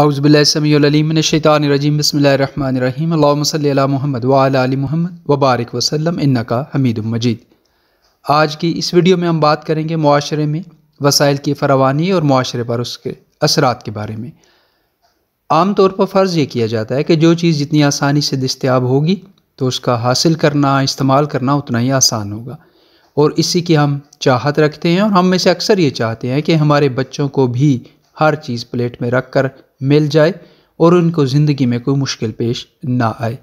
اعوذ باللہ العلیم من الشیطان الرجیم بسم اللہ الرحمن الرحیم اللہم صلی علی محمد و علی محمد وبارک وسلم انکا حمید مجید آج کی اس ویڈیو میں ہم بات کریں گے معاشرے میں وسائل کی فراوانی اور معاشرے پر اس کے اثرات کے بارے میں عام طور پر فرض یہ کیا جاتا ہے کہ جو چیز جتنی آسانی سے دستیاب ہوگی تو اس کا حاصل کرنا استعمال کرنا اتنا ہی آسان ہوگا اور اسی کی ہم چاہت رکھتے ہیں اور ہم میں سے اکثر یہ چاہتے ہیں کہ ہمارے بچوں کو بھی ہر چیز پلیٹ میں رکھ کر مل جائے اور ان کو زندگی میں کوئی مشکل پیش نہ آئے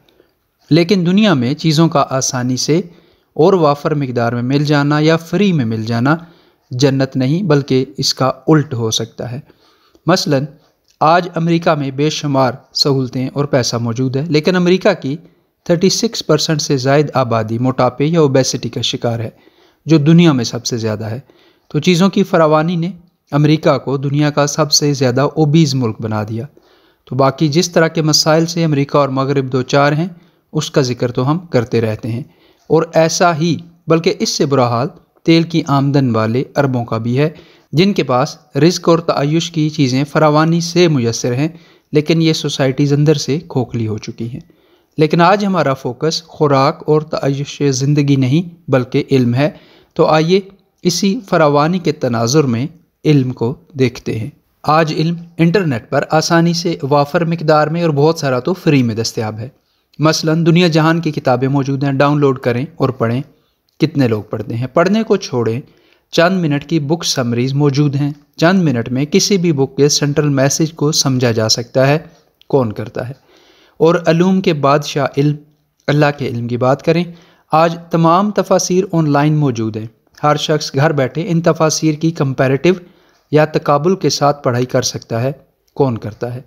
لیکن دنیا میں چیزوں کا آسانی سے اور وافر مقدار میں مل جانا یا فری میں مل جانا جنت نہیں بلکہ اس کا الٹ ہو سکتا ہے مثلا آج امریکہ میں بے شمار سہولتیں اور پیسہ موجود ہے لیکن امریکہ کی 36 پرسنٹ سے زائد آبادی موٹاپے یا اوبیسٹی کا شکار ہے جو دنیا میں سب سے زیادہ ہے تو چیزوں کی فراوانی نے امریکہ کو دنیا کا سب سے زیادہ اوبیز ملک بنا دیا تو باقی جس طرح کے مسائل سے امریکہ اور مغرب دو چار ہیں اس کا ذکر تو ہم کرتے رہتے ہیں اور ایسا ہی بلکہ اس سے برا حال تیل کی آمدن والے عربوں کا بھی ہے جن کے پاس رزق اور تعیش کی چیزیں فراوانی سے میسر ہیں لیکن یہ سوسائٹیز اندر سے کھوکھلی ہو چکی ہیں لیکن آج ہمارا فوکس خوراک اور تعیش زندگی نہیں بلکہ علم ہے تو آئیے اسی فراوانی کے تناظر میں علم کو دیکھتے ہیں آج علم انٹرنیٹ پر آسانی سے وافر مقدار میں اور بہت سارا تو فری میں دستیاب ہے مثلا دنیا جہان کی کتابیں موجود ہیں ڈاؤن لوڈ کریں اور پڑھیں کتنے لوگ پڑھتے ہیں پڑھنے کو چھوڑیں چند منٹ کی بک سمریز موجود ہیں چند منٹ میں کسی بھی بک کے سینٹرل میسیج کو سمجھا جا سکتا ہے کون کرتا ہے اور علوم کے بادشاہ علم اللہ کے علم کی بات کریں آج تمام تفاصیر آن لائن موجود ہیں ہر شخص گھر بیٹھے ان تفاصیر کی کمپیریٹو یا تقابل کے ساتھ پڑھائی کر سکتا ہے کون کرتا ہے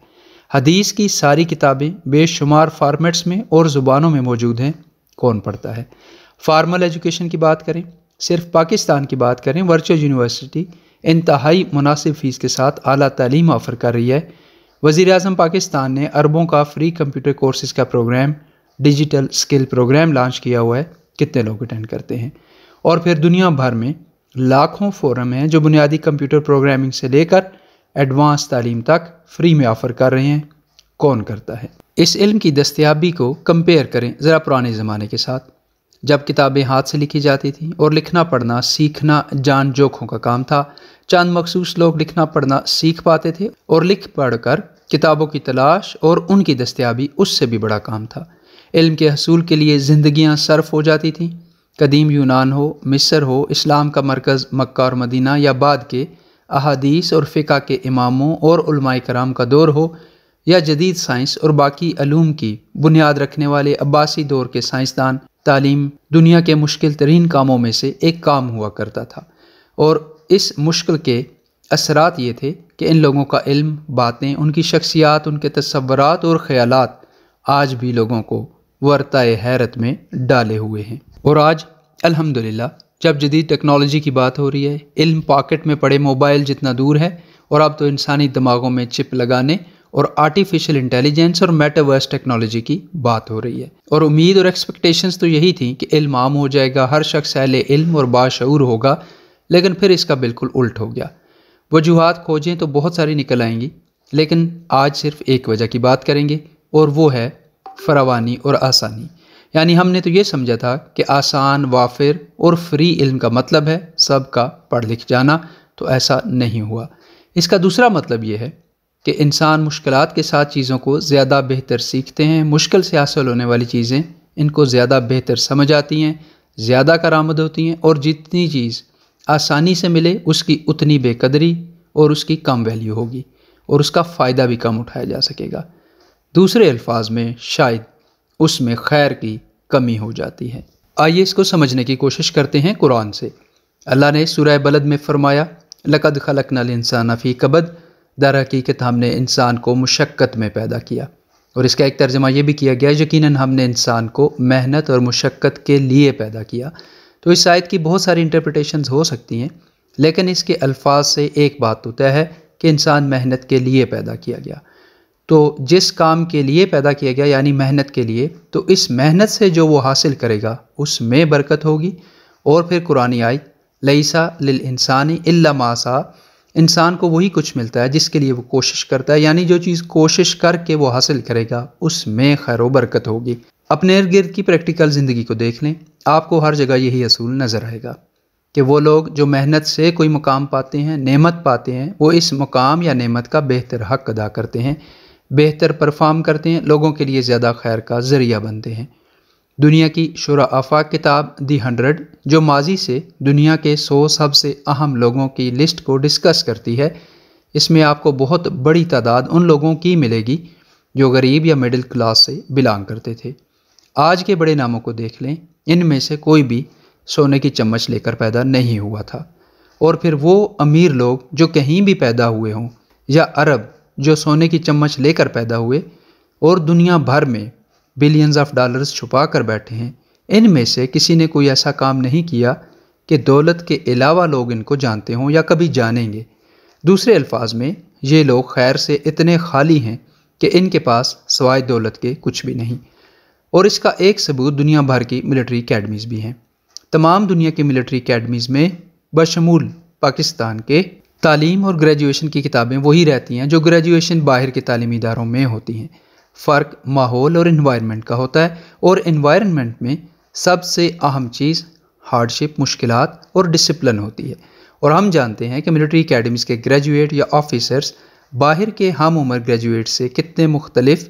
حدیث کی ساری کتابیں بے شمار فارمیٹس میں اور زبانوں میں موجود ہیں کون پڑھتا ہے فارمل ایجوکیشن کی بات کریں صرف پاکستان کی بات کریں ورچوئل یونیورسٹی انتہائی مناسب فیس کے ساتھ اعلیٰ تعلیم آفر کر رہی ہے وزیر اعظم پاکستان نے اربوں کا فری کمپیوٹر کورسز کا program digital skill program launch کیا ہوا ہے کتنے لوگ اٹینڈ کرتے ہیں اور پھر دنیا بھر میں لاکھوں فورم ہیں جو بنیادی کمپیوٹر پروگرامنگ سے لے کر ایڈوانس تعلیم تک فری میں آفر کر رہے ہیں کون کرتا ہے اس علم کی دستیابی کو کمپیئر کریں ذرا پرانے زمانے کے ساتھ جب کتابیں ہاتھ سے لکھی جاتی تھیں اور لکھنا پڑھنا سیکھنا جان جوکھوں کا کام تھا چاند مخصوص لوگ لکھنا پڑھنا سیکھ پاتے تھے اور لکھ پڑھ کر کتابوں کی تلاش اور ان کی دستیابی اس سے بھی بڑا کام تھا علم کے حصول کے لیے زندگیاں صرف ہو جاتی تھیں قدیم یونان ہو مصر ہو اسلام کا مرکز مکہ اور مدینہ یا بعد کے احادیث اور فقہ کے اماموں اور علماء کرام کا دور ہو یا جدید سائنس اور باقی علوم کی بنیاد رکھنے والے عباسی دور کے سائنسدان تعلیم دنیا کے مشکل ترین کاموں میں سے ایک کام ہوا کرتا تھا اور اس مشکل کے اثرات یہ تھے کہ ان لوگوں کا علم باتیں ان کی شخصیات ان کے تصورات اور خیالات آج بھی لوگوں کو ورتائے حیرت میں ڈالے ہوئے ہیں اور آج الحمد جب جدید ٹیکنالوجی کی بات ہو رہی ہے علم پاکٹ میں پڑے موبائل جتنا دور ہے اور اب تو انسانی دماغوں میں چپ لگانے اور آرٹیفیشل انٹیلیجنس اور میٹاورس ٹیکنالوجی کی بات ہو رہی ہے اور امید اور ایکسپیکٹیشنز تو یہی تھیں کہ علم عام ہو جائے گا ہر شخص اہل علم اور باشعور ہوگا لیکن پھر اس کا بالکل الٹ ہو گیا وجوہات کھوجیں تو بہت ساری نکل آئیں گی لیکن آج صرف ایک وجہ کی بات کریں گے اور وہ ہے فراوانی اور آسانی یعنی ہم نے تو یہ سمجھا تھا کہ آسان وافر اور فری علم کا مطلب ہے سب کا پڑھ لکھ جانا تو ایسا نہیں ہوا اس کا دوسرا مطلب یہ ہے کہ انسان مشکلات کے ساتھ چیزوں کو زیادہ بہتر سیکھتے ہیں مشکل سے حاصل ہونے والی چیزیں ان کو زیادہ بہتر سمجھ آتی ہیں زیادہ کرامد ہوتی ہیں اور جتنی چیز آسانی سے ملے اس کی اتنی بے قدری اور اس کی کم ویلیو ہوگی اور اس کا فائدہ بھی کم اٹھایا جا سکے گا دوسرے الفاظ میں شاید اس میں خیر کی کمی ہو جاتی ہے آئیے اس کو سمجھنے کی کوشش کرتے ہیں قرآن سے اللہ نے سورہ بلد میں فرمایا لقد خلق نل انسان فی قبد در حقیقت ہم نے انسان کو مشقت میں پیدا کیا اور اس کا ایک ترجمہ یہ بھی کیا گیا یقیناً ہم نے انسان کو محنت اور مشقت کے لیے پیدا کیا تو اس شاید کی بہت ساری انٹرپریٹیشنز ہو سکتی ہیں لیکن اس کے الفاظ سے ایک بات ہوتا ہے کہ انسان محنت کے لیے پیدا کیا گیا تو جس کام کے لیے پیدا کیا گیا یعنی محنت کے لیے تو اس محنت سے جو وہ حاصل کرے گا اس میں برکت ہوگی اور پھر قرآن آئی لئیسا لل انسانی اللہ ماسا انسان کو وہی کچھ ملتا ہے جس کے لیے وہ کوشش کرتا ہے یعنی جو چیز کوشش کر کے وہ حاصل کرے گا اس میں خیر و برکت ہوگی اپنے ارد گرد کی پریکٹیکل زندگی کو دیکھ لیں آپ کو ہر جگہ یہی اصول نظر آئے گا کہ وہ لوگ جو محنت سے کوئی مقام پاتے ہیں نعمت پاتے ہیں وہ اس مقام یا نعمت کا بہتر حق ادا کرتے ہیں بہتر پرفارم کرتے ہیں لوگوں کے لیے زیادہ خیر کا ذریعہ بنتے ہیں دنیا کی شرع آفاق کتاب دی ہنڈریڈ جو ماضی سے دنیا کے سو سب سے اہم لوگوں کی لسٹ کو ڈسکس کرتی ہے اس میں آپ کو بہت بڑی تعداد ان لوگوں کی ملے گی جو غریب یا مڈل کلاس سے بلانگ کرتے تھے آج کے بڑے ناموں کو دیکھ لیں ان میں سے کوئی بھی سونے کی چمچ لے کر پیدا نہیں ہوا تھا اور پھر وہ امیر لوگ جو کہیں بھی پیدا ہوئے ہوں یا عرب جو سونے کی چمچ لے کر پیدا ہوئے اور دنیا بھر میں بلینز آف ڈالرز چھپا کر بیٹھے ہیں ان میں سے کسی نے کوئی ایسا کام نہیں کیا کہ دولت کے علاوہ لوگ ان کو جانتے ہوں یا کبھی جانیں گے دوسرے الفاظ میں یہ لوگ خیر سے اتنے خالی ہیں کہ ان کے پاس سوائے دولت کے کچھ بھی نہیں اور اس کا ایک ثبوت دنیا بھر کی ملٹری اکیڈمیز بھی ہیں تمام دنیا کی ملٹری اکیڈمیز میں بشمول پاکستان کے تعلیم اور گریجویشن کی کتابیں وہی رہتی ہیں جو گریجویشن باہر کے تعلیمی اداروں میں ہوتی ہیں فرق ماحول اور انوائرمنٹ کا ہوتا ہے اور انوائرمنٹ میں سب سے اہم چیز ہارڈشپ مشکلات اور ڈسپلن ہوتی ہے اور ہم جانتے ہیں کہ ملٹری اکیڈمیز کے گریجویٹ یا آفیسرز باہر کے ہم عمر گریجویٹ سے کتنے مختلف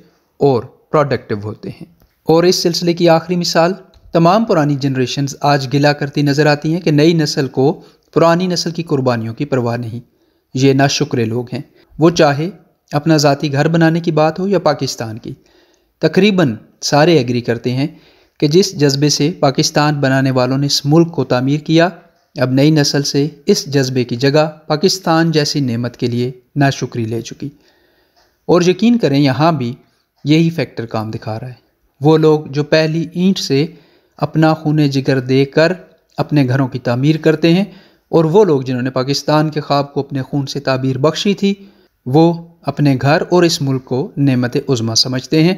اور پروڈکٹیو ہوتے ہیں اور اس سلسلے کی آخری مثال تمام پرانی جنریشنز آج گلا کرتی نظر آتی ہیں کہ نئی نسل کو پرانی نسل کی قربانیوں کی پرواہ نہیں یہ ناشکرے لوگ ہیں وہ چاہے اپنا ذاتی گھر بنانے کی بات ہو یا پاکستان کی تقریباً سارے ایگری کرتے ہیں کہ جس جذبے سے پاکستان بنانے والوں نے اس ملک کو تعمیر کیا اب نئی نسل سے اس جذبے کی جگہ پاکستان جیسی نعمت کے لیے ناشکری لے چکی اور یقین کریں یہاں بھی یہی فیکٹر کام دکھا رہا ہے وہ لوگ جو پہلی اینٹ سے اپنا خون جگر دے کر اپنے گھروں کی تعمیر کرتے ہیں اور وہ لوگ جنہوں نے پاکستان کے خواب کو اپنے خون سے تعبیر بخشی تھی وہ اپنے گھر اور اس ملک کو نعمت عظمہ سمجھتے ہیں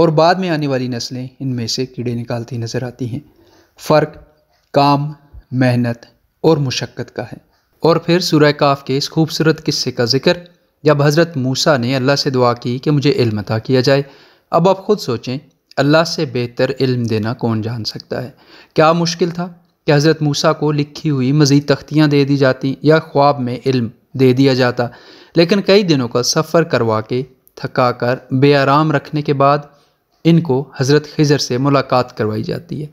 اور بعد میں آنے والی نسلیں ان میں سے کیڑے نکالتی نظر آتی ہیں فرق کام محنت اور مشقت کا ہے اور پھر سورہ کاف کے اس خوبصورت قصے کا ذکر جب حضرت موسیٰ نے اللہ سے دعا کی کہ مجھے علم عطا کیا جائے اب آپ خود سوچیں اللہ سے بہتر علم دینا کون جان سکتا ہے کیا مشکل تھا کہ حضرت موسیٰ کو لکھی ہوئی مزید تختیاں دے دی جاتی یا خواب میں علم دے دیا جاتا لیکن کئی دنوں کا سفر کروا کے تھکا کر بے آرام رکھنے کے بعد ان کو حضرت خضر سے ملاقات کروائی جاتی ہے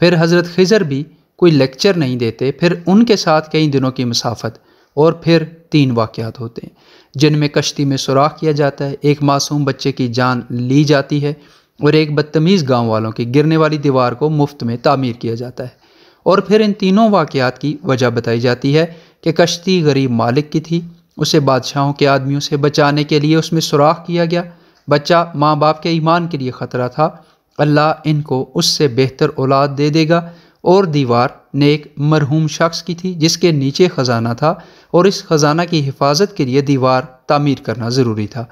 پھر حضرت خضر بھی کوئی لیکچر نہیں دیتے پھر ان کے ساتھ کئی دنوں کی مسافت اور پھر تین واقعات ہوتے ہیں جن میں کشتی میں سوراخ کیا جاتا ہے ایک معصوم بچے کی جان لی جاتی ہے اور ایک بدتمیز گاؤں والوں کی گرنے والی دیوار کو مفت میں تعمیر کیا جاتا ہے اور پھر ان تینوں واقعات کی وجہ بتائی جاتی ہے کہ کشتی غریب مالک کی تھی اسے بادشاہوں کے آدمیوں سے بچانے کے لیے اس میں سوراخ کیا گیا بچہ ماں باپ کے ایمان کے لیے خطرہ تھا اللہ ان کو اس سے بہتر اولاد دے دے گا اور دیوار نیک مرحوم شخص کی تھی جس کے نیچے خزانہ تھا اور اس خزانہ کی حفاظت کے لیے دیوار تعمیر کرنا ضروری تھا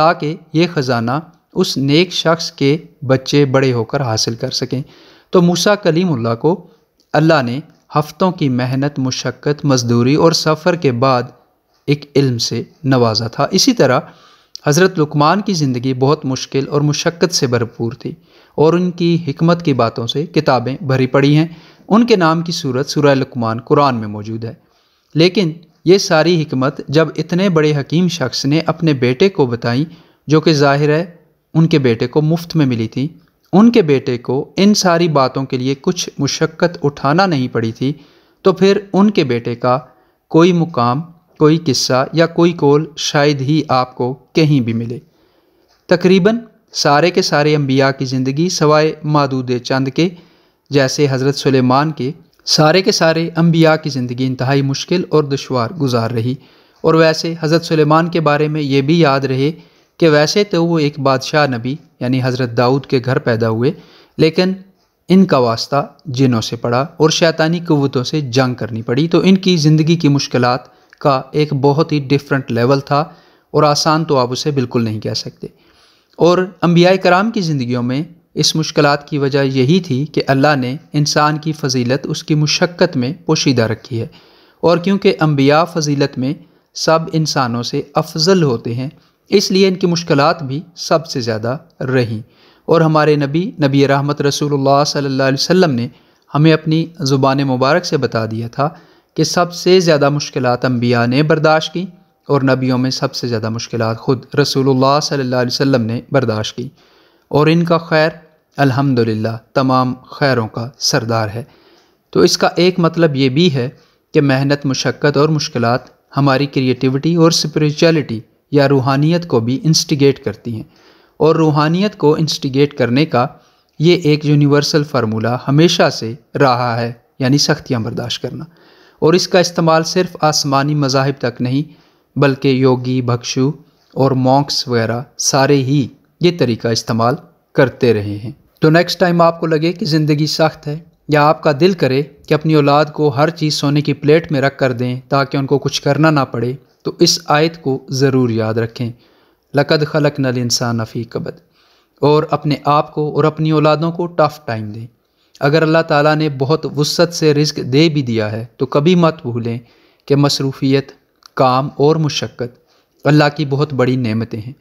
تاکہ یہ خزانہ اس نیک شخص کے بچے بڑے ہو کر حاصل کر سکیں تو موسا کلیم اللہ کو اللہ نے ہفتوں کی محنت مشقت مزدوری اور سفر کے بعد ایک علم سے نوازا تھا اسی طرح حضرت لکمان کی زندگی بہت مشکل اور مشقت سے بھرپور تھی اور ان کی حکمت کی باتوں سے کتابیں بھری پڑی ہیں ان کے نام کی صورت سورہ لکمان قرآن میں موجود ہے لیکن یہ ساری حکمت جب اتنے بڑے حکیم شخص نے اپنے بیٹے کو بتائیں جو کہ ظاہر ہے ان کے بیٹے کو مفت میں ملی تھی ان کے بیٹے کو ان ساری باتوں کے لیے کچھ مشقت اٹھانا نہیں پڑی تھی تو پھر ان کے بیٹے کا کوئی مقام کوئی قصہ یا کوئی کول شاید ہی آپ کو کہیں بھی ملے تقریباً سارے کے سارے انبیاء کی زندگی سوائے مادود چند کے جیسے حضرت سلیمان کے سارے کے سارے انبیاء کی زندگی انتہائی مشکل اور دشوار گزار رہی اور ویسے حضرت سلیمان کے بارے میں یہ بھی یاد رہے کہ ویسے تو وہ ایک بادشاہ نبی یعنی حضرت داؤد کے گھر پیدا ہوئے لیکن ان کا واسطہ جنوں سے پڑا اور شیطانی قوتوں سے جنگ کرنی پڑی تو ان کی زندگی کی مشکلات کا ایک بہت ہی ڈفرینٹ لیول تھا اور آسان تو آپ اسے بالکل نہیں کہہ سکتے اور انبیاء کرام کی زندگیوں میں اس مشکلات کی وجہ یہی تھی کہ اللہ نے انسان کی فضیلت اس کی مشقت میں پوشیدہ رکھی ہے اور کیونکہ انبیاء فضیلت میں سب انسانوں سے افضل ہوتے ہیں اس لیے ان کی مشکلات بھی سب سے زیادہ رہیں اور ہمارے نبی نبی رحمت رسول اللہ صلی اللہ علیہ وسلم نے ہمیں اپنی زبان مبارک سے بتا دیا تھا کہ سب سے زیادہ مشکلات انبیاء نے برداشت کی اور نبیوں میں سب سے زیادہ مشکلات خود رسول اللہ صلی اللہ علیہ وسلم نے برداشت کی اور ان کا خیر الحمد تمام خیروں کا سردار ہے تو اس کا ایک مطلب یہ بھی ہے کہ محنت مشقت اور مشکلات ہماری کریٹیوٹی اور اسپریچولیٹی یا روحانیت کو بھی انسٹیگیٹ کرتی ہیں اور روحانیت کو انسٹیگیٹ کرنے کا یہ ایک یونیورسل فارمولہ ہمیشہ سے رہا ہے یعنی سختیاں برداشت کرنا اور اس کا استعمال صرف آسمانی مذاہب تک نہیں بلکہ یوگی بھکشو اور مونکس وغیرہ سارے ہی یہ طریقہ استعمال کرتے رہے ہیں تو نیکسٹ ٹائم آپ کو لگے کہ زندگی سخت ہے یا آپ کا دل کرے کہ اپنی اولاد کو ہر چیز سونے کی پلیٹ میں رکھ کر دیں تاکہ ان کو کچھ کرنا نہ پڑے تو اس آیت کو ضرور یاد رکھیں لقد خلق نل انسان نفی کبد اور اپنے آپ کو اور اپنی اولادوں کو ٹف ٹائم دیں اگر اللہ تعالیٰ نے بہت وسط سے رزق دے بھی دیا ہے تو کبھی مت بھولیں کہ مصروفیت کام اور مشقت اللہ کی بہت بڑی نعمتیں ہیں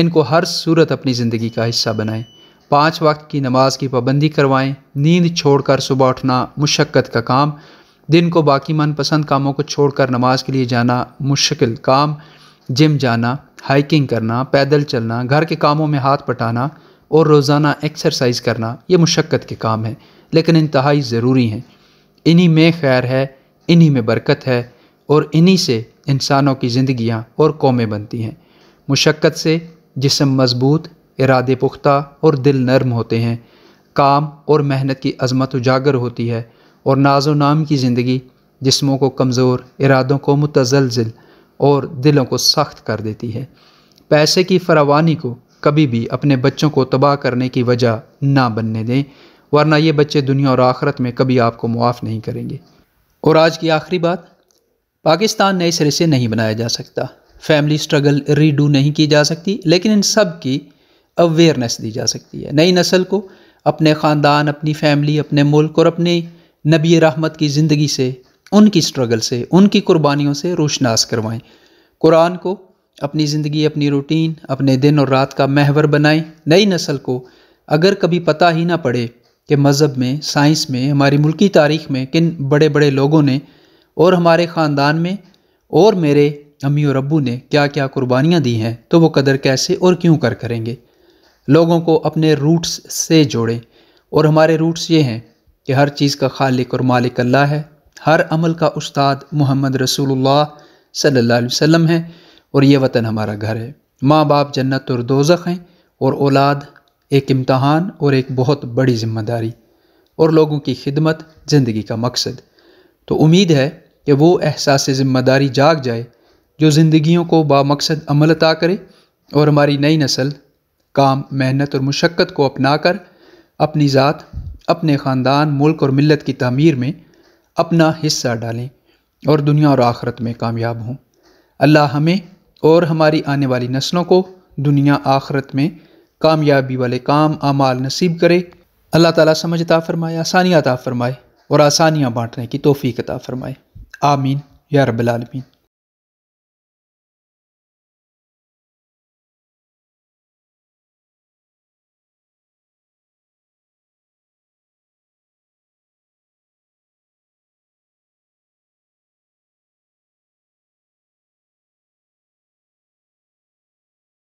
ان کو ہر صورت اپنی زندگی کا حصہ بنائیں پانچ وقت کی نماز کی پابندی کروائیں نیند چھوڑ کر صبح اٹھنا مشقت کا کام دن کو باقی من پسند کاموں کو چھوڑ کر نماز کے لیے جانا مشکل کام جم جانا ہائکنگ کرنا پیدل چلنا گھر کے کاموں میں ہاتھ پٹانا اور روزانہ ایکسرسائز کرنا یہ مشقت کے کام ہیں لیکن انتہائی ضروری ہیں انہی میں خیر ہے انہی میں برکت ہے اور انہی سے انسانوں کی زندگیاں اور قومیں بنتی ہیں مشقت سے جسم مضبوط ارادے پختہ اور دل نرم ہوتے ہیں کام اور محنت کی عظمت اجاگر ہوتی ہے اور ناز و نام کی زندگی جسموں کو کمزور ارادوں کو متزلزل اور دلوں کو سخت کر دیتی ہے پیسے کی فراوانی کو کبھی بھی اپنے بچوں کو تباہ کرنے کی وجہ نہ بننے دیں ورنہ یہ بچے دنیا اور آخرت میں کبھی آپ کو معاف نہیں کریں گے اور آج کی آخری بات پاکستان نئے سرے سے نہیں بنایا جا سکتا فیملی ری ریڈو نہیں کی جا سکتی لیکن ان سب کی اویئرنیس دی جا سکتی ہے نئی نسل کو اپنے خاندان اپنی فیملی اپنے ملک اور اپنی نبی رحمت کی زندگی سے ان کی سٹرگل سے ان کی قربانیوں سے روشناس کروائیں قرآن کو اپنی زندگی اپنی روٹین اپنے دن اور رات کا محور بنائیں نئی نسل کو اگر کبھی پتہ ہی نہ پڑے کہ مذہب میں سائنس میں ہماری ملکی تاریخ میں کن بڑے بڑے لوگوں نے اور ہمارے خاندان میں اور میرے امی اور ابو نے کیا کیا قربانیاں دی ہیں تو وہ قدر کیسے اور کیوں کر کریں گے لوگوں کو اپنے روٹس سے جوڑیں اور ہمارے روٹس یہ ہیں کہ ہر چیز کا خالق اور مالک اللہ ہے ہر عمل کا استاد محمد رسول اللہ صلی اللہ علیہ وسلم ہے اور یہ وطن ہمارا گھر ہے ماں باپ جنت اور دوزخ ہیں اور اولاد ایک امتحان اور ایک بہت بڑی ذمہ داری اور لوگوں کی خدمت زندگی کا مقصد تو امید ہے کہ وہ احساس ذمہ داری جاگ جائے جو زندگیوں کو با مقصد عمل عطا کرے اور ہماری نئی نسل کام محنت اور مشقت کو اپنا کر اپنی ذات اپنے خاندان ملک اور ملت کی تعمیر میں اپنا حصہ ڈالیں اور دنیا اور آخرت میں کامیاب ہوں اللہ ہمیں اور ہماری آنے والی نسلوں کو دنیا آخرت میں کامیابی والے کام اعمال نصیب کرے اللہ تعالیٰ سمجھ عطا فرمائے آسانیاں عطا فرمائے اور آسانیاں بانٹنے کی توفیق عطا فرمائے آمین یا رب العالمین